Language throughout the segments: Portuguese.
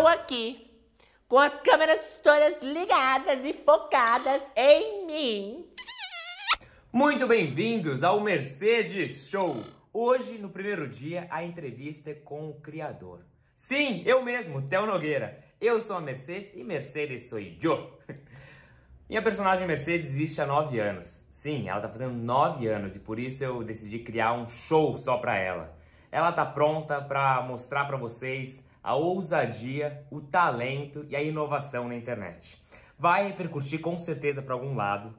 estou aqui com as câmeras todas ligadas e focadas em mim. Muito bem-vindos ao Mercedes Show. Hoje, no primeiro dia, a entrevista é com o criador. Sim, eu mesmo, Theo Nogueira. Eu sou a Mercedes e Mercedes sou eu. Minha personagem Mercedes existe há nove anos. Sim, ela tá fazendo nove anos e por isso eu decidi criar um show só pra ela. Ela tá pronta pra mostrar pra vocês a ousadia, o talento e a inovação na internet. Vai repercutir com certeza para algum lado.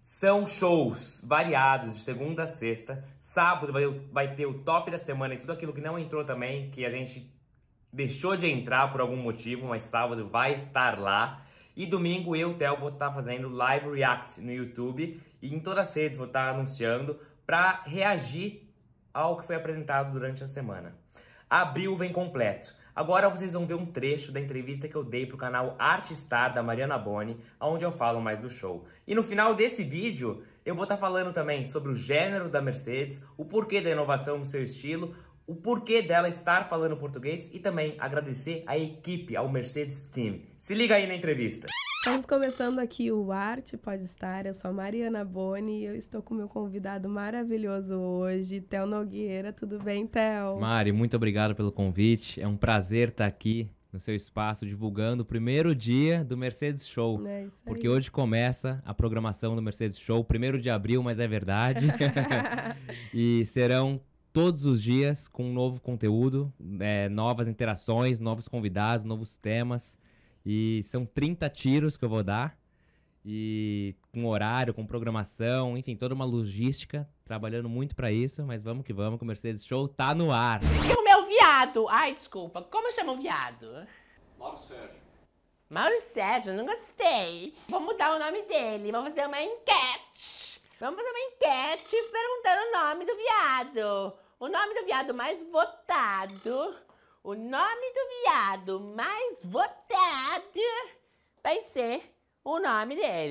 São shows variados de segunda a sexta. Sábado vai, vai ter o top da semana e tudo aquilo que não entrou também, que a gente deixou de entrar por algum motivo, mas sábado vai estar lá. E domingo eu, Theo, vou estar tá fazendo live react no YouTube e em todas as redes vou estar tá anunciando para reagir ao que foi apresentado durante a semana. Abril vem completo. Agora vocês vão ver um trecho da entrevista que eu dei pro canal Artstar da Mariana Boni, onde eu falo mais do show. E no final desse vídeo, eu vou estar tá falando também sobre o gênero da Mercedes, o porquê da inovação no seu estilo, o porquê dela estar falando português e também agradecer à equipe, ao Mercedes Team. Se liga aí na entrevista. Estamos começando aqui o Arte Pode Estar. Eu sou Mariana Boni e eu estou com meu convidado maravilhoso hoje, Théo Nogueira. Tudo bem, Théo? Mari, muito obrigado pelo convite. É um prazer estar aqui no seu espaço divulgando o primeiro dia do Mercedes Show. É porque hoje começa a programação do Mercedes Show, primeiro de abril, mas é verdade. e serão todos os dias com um novo conteúdo, é, novas interações, novos convidados, novos temas. E são 30 tiros que eu vou dar. E com horário, com programação, enfim, toda uma logística, trabalhando muito para isso, mas vamos que vamos, que o Mercedes Show tá no ar. E é o meu viado! Ai, desculpa, como chamo o viado? Mauro Sérgio. Mauro Sérgio, não gostei. Vou mudar o nome dele, vamos fazer uma enquete. Vamos fazer uma enquete pra nome do viado. O nome do viado mais votado. O nome do viado mais votado vai ser o nome dele.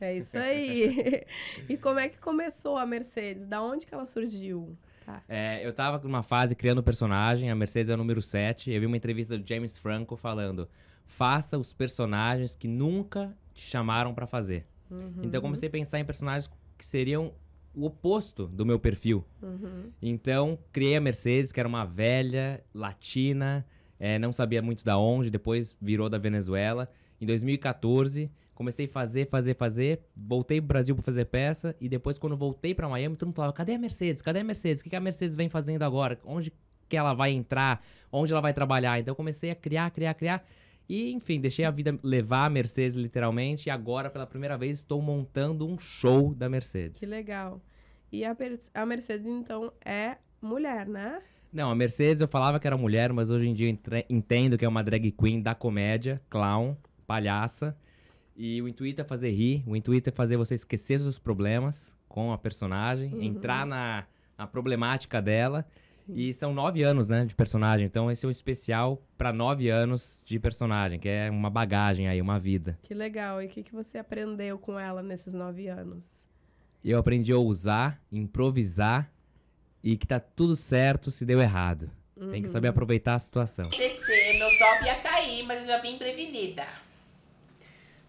É isso aí. e como é que começou a Mercedes? Da onde que ela surgiu? Tá. É, eu tava numa fase criando personagem, a Mercedes é o número 7. Eu vi uma entrevista do James Franco falando: faça os personagens que nunca te chamaram para fazer. Uhum. Então eu comecei a pensar em personagens que seriam o oposto do meu perfil. Uhum. Então, criei a Mercedes, que era uma velha, latina, é, não sabia muito da onde, depois virou da Venezuela. Em 2014, comecei a fazer, fazer, fazer, voltei pro Brasil para fazer peça, e depois quando voltei para Miami, todo mundo falava, cadê a Mercedes? Cadê a Mercedes? O que, que a Mercedes vem fazendo agora? Onde que ela vai entrar? Onde ela vai trabalhar? Então, comecei a criar, criar, criar. E, enfim, deixei a vida levar a Mercedes, literalmente, e agora, pela primeira vez, estou montando um show da Mercedes. Que legal. E a, a Mercedes, então, é mulher, né? Não, a Mercedes eu falava que era mulher, mas hoje em dia entendo que é uma drag queen da comédia, clown, palhaça. E o intuito é fazer rir, o intuito é fazer você esquecer os problemas com a personagem, uhum. entrar na, na problemática dela e são nove anos, né, de personagem. Então esse é um especial para nove anos de personagem, que é uma bagagem aí, uma vida. Que legal. E o que, que você aprendeu com ela nesses nove anos? Eu aprendi a usar, improvisar e que tá tudo certo se deu errado. Uhum. Tem que saber uhum. aproveitar a situação. Descer, meu top ia cair, mas eu já vim prevenida.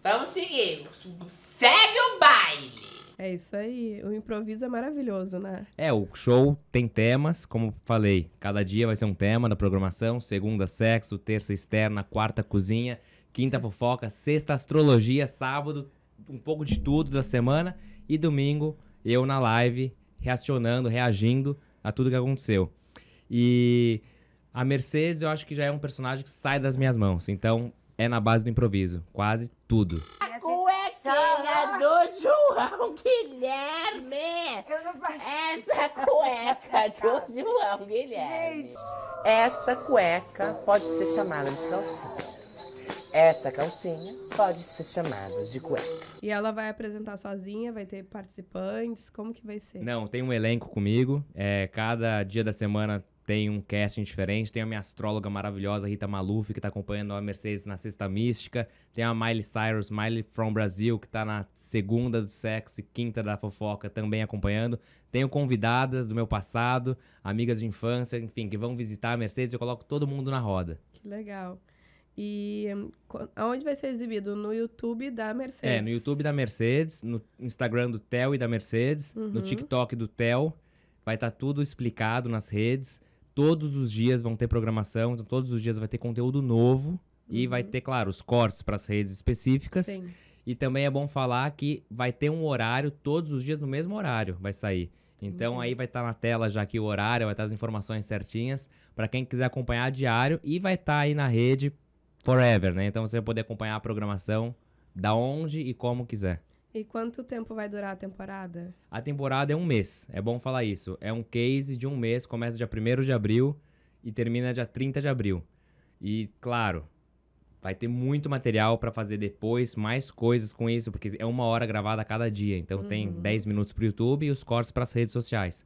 Vamos seguir. Segue o baile. É isso aí. O improviso é maravilhoso, né? É, o show tem temas, como falei, cada dia vai ser um tema da programação: segunda, sexo, terça, externa, quarta, cozinha, quinta, fofoca, sexta, astrologia, sábado, um pouco de tudo da semana e domingo eu na live reacionando, reagindo a tudo que aconteceu. E a Mercedes eu acho que já é um personagem que sai das minhas mãos, então é na base do improviso, quase tudo. João Guilherme! Eu não faço... Essa cueca do João Guilherme. Gente. Essa cueca pode ser chamada de calcinha. Essa calcinha pode ser chamada de cueca. E ela vai apresentar sozinha, vai ter participantes, como que vai ser? Não, tem um elenco comigo. É, cada dia da semana tem um casting diferente, tem a minha astróloga maravilhosa Rita Maluf, que está acompanhando a Mercedes na Sexta Mística, tem a Miley Cyrus, Miley from Brasil, que está na segunda do sexo e quinta da fofoca também acompanhando. Tenho convidadas do meu passado, amigas de infância, enfim, que vão visitar a Mercedes, eu coloco todo mundo na roda. Que legal. E hum, aonde vai ser exibido? No YouTube da Mercedes. É, no YouTube da Mercedes, no Instagram do Tel e da Mercedes, uhum. no TikTok do Tel. Vai estar tá tudo explicado nas redes. Todos os dias vão ter programação, então todos os dias vai ter conteúdo novo uhum. e vai uhum. ter, claro, os cortes para as redes específicas. Sim. E também é bom falar que vai ter um horário, todos os dias no mesmo horário vai sair. Então uhum. aí vai estar tá na tela já aqui o horário, vai estar tá as informações certinhas para quem quiser acompanhar diário e vai estar tá aí na rede forever, né? Então você vai poder acompanhar a programação da onde e como quiser. E quanto tempo vai durar a temporada? A temporada é um mês, é bom falar isso. É um case de um mês, começa dia 1 de abril e termina dia 30 de abril. E, claro, vai ter muito material para fazer depois, mais coisas com isso, porque é uma hora gravada a cada dia. Então uhum. tem 10 minutos pro YouTube e os cortes para as redes sociais.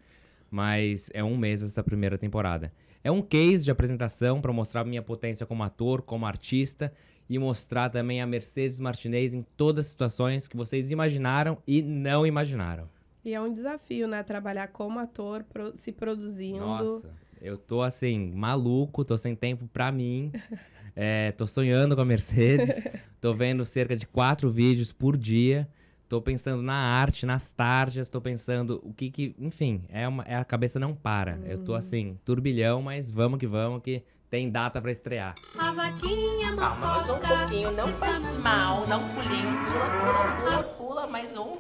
Mas é um mês essa primeira temporada. É um case de apresentação para mostrar minha potência como ator, como artista e mostrar também a Mercedes Martinez em todas as situações que vocês imaginaram e não imaginaram. E é um desafio, né? Trabalhar como ator, pro, se produzindo. Nossa, eu tô assim, maluco, tô sem tempo pra mim. é, tô sonhando com a Mercedes. tô vendo cerca de quatro vídeos por dia. Estou pensando na arte, nas tarjas, estou pensando o que que. Enfim, é, uma, é a cabeça não para. Uhum. Eu tô uhum. assim, turbilhão, mas vamos que vamos, que tem data para estrear. A vaquinha Calma, mas um pouquinho, não faz mal, não pulinho. Pula, pula, pula, pula, mais um,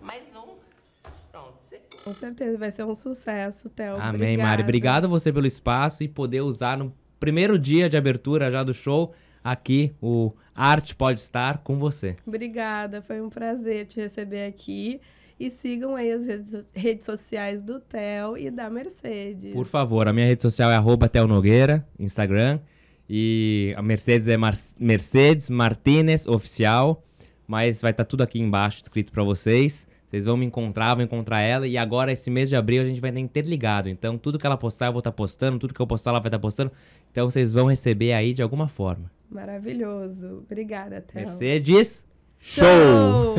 mais um. Pronto, secou. Com certeza, vai ser um sucesso, Théo. Amém, Obrigada. Mari. Obrigado você pelo espaço e poder usar no primeiro dia de abertura já do show aqui o Arte Pode Estar com você. Obrigada, foi um prazer te receber aqui. E sigam aí as redes, sociais do Tel e da Mercedes. Por favor, a minha rede social é arroba Nogueira, Instagram. E a Mercedes é Mar Mercedes Martinez Oficial. Mas vai estar tá tudo aqui embaixo escrito para vocês. Vocês vão me encontrar, vão encontrar ela. E agora, esse mês de abril, a gente vai estar interligado. Então, tudo que ela postar, eu vou estar tá postando. Tudo que eu postar, ela vai estar tá postando. Então, vocês vão receber aí de alguma forma. Maravilhoso. Obrigada, Théo. Mercedes. Show!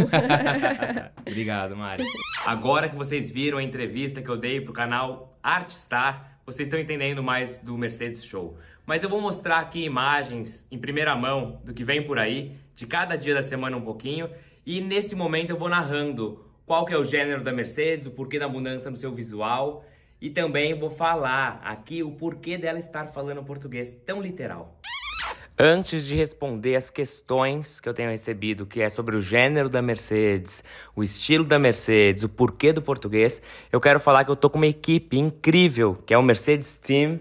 Obrigado, Mari. Agora que vocês viram a entrevista que eu dei pro canal Artstar, vocês estão entendendo mais do Mercedes Show. Mas eu vou mostrar aqui imagens em primeira mão do que vem por aí, de cada dia da semana um pouquinho, e nesse momento eu vou narrando qual que é o gênero da Mercedes, o porquê da mudança no seu visual, e também vou falar aqui o porquê dela estar falando português tão literal. Antes de responder as questões que eu tenho recebido, que é sobre o gênero da Mercedes, o estilo da Mercedes, o porquê do português, eu quero falar que eu tô com uma equipe incrível, que é o Mercedes Team,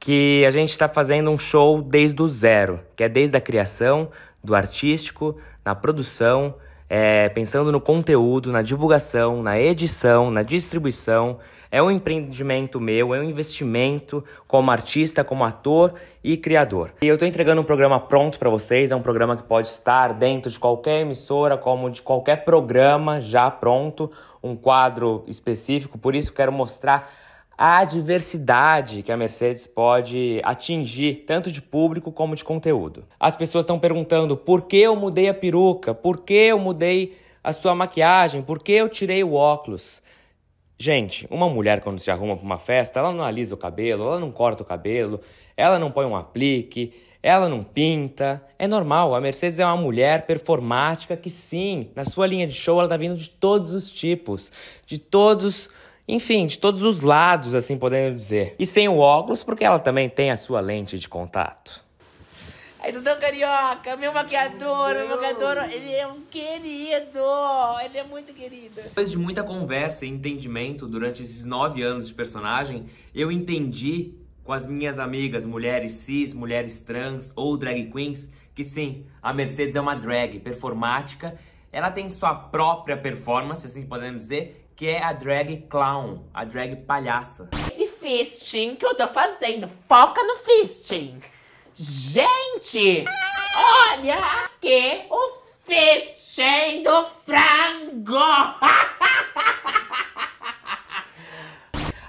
que a gente está fazendo um show desde o zero, que é desde a criação, do artístico, na produção, é, pensando no conteúdo, na divulgação, na edição, na distribuição é um empreendimento meu, é um investimento como artista, como ator e criador. E eu estou entregando um programa pronto para vocês, é um programa que pode estar dentro de qualquer emissora, como de qualquer programa já pronto, um quadro específico, por isso quero mostrar a diversidade que a Mercedes pode atingir, tanto de público como de conteúdo. As pessoas estão perguntando por que eu mudei a peruca, por que eu mudei a sua maquiagem, por que eu tirei o óculos. Gente, uma mulher quando se arruma para uma festa, ela não alisa o cabelo, ela não corta o cabelo, ela não põe um aplique, ela não pinta. É normal, a Mercedes é uma mulher performática que sim, na sua linha de show ela tá vindo de todos os tipos, de todos, enfim, de todos os lados, assim podendo dizer. E sem o óculos, porque ela também tem a sua lente de contato. Aí Dudão Carioca, meu maquiador, meu maquiador, ele é um querido, ele é muito querido. Depois de muita conversa e entendimento durante esses nove anos de personagem, eu entendi com as minhas amigas, mulheres cis, mulheres trans ou drag queens, que sim, a Mercedes é uma drag performática, ela tem sua própria performance, assim podemos dizer, que é a drag clown, a drag palhaça. Esse fisting que eu tô fazendo, foca no fisting! Gente, olha aqui o feixe do frango!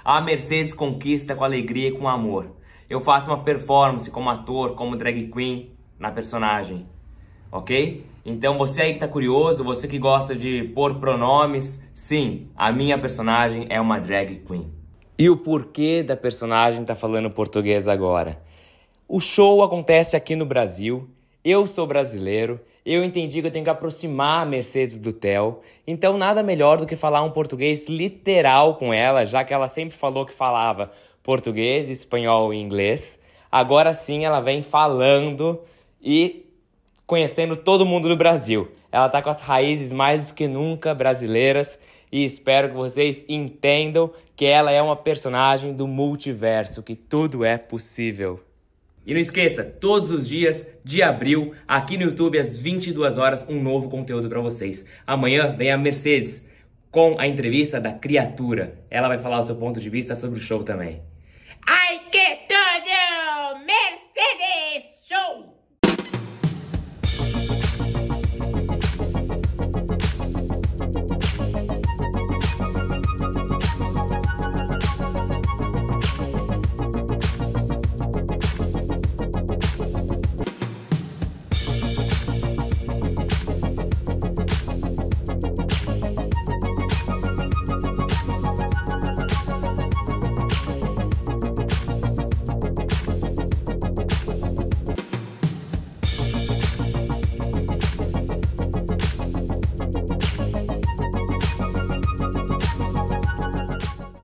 A Mercedes conquista com alegria e com amor. Eu faço uma performance como ator, como drag queen na personagem, ok? Então você aí que tá curioso, você que gosta de pôr pronomes, sim, a minha personagem é uma drag queen. E o porquê da personagem tá falando português agora? O show acontece aqui no Brasil. Eu sou brasileiro, eu entendi que eu tenho que aproximar a Mercedes do Theo, então nada melhor do que falar um português literal com ela, já que ela sempre falou que falava português, espanhol e inglês. Agora sim ela vem falando e conhecendo todo mundo do Brasil. Ela está com as raízes mais do que nunca brasileiras e espero que vocês entendam que ela é uma personagem do multiverso, que tudo é possível. E não esqueça, todos os dias de abril, aqui no YouTube, às 22 horas, um novo conteúdo para vocês. Amanhã vem a Mercedes com a entrevista da criatura. Ela vai falar o seu ponto de vista sobre o show também. Ai, que tudo! Mercedes Show!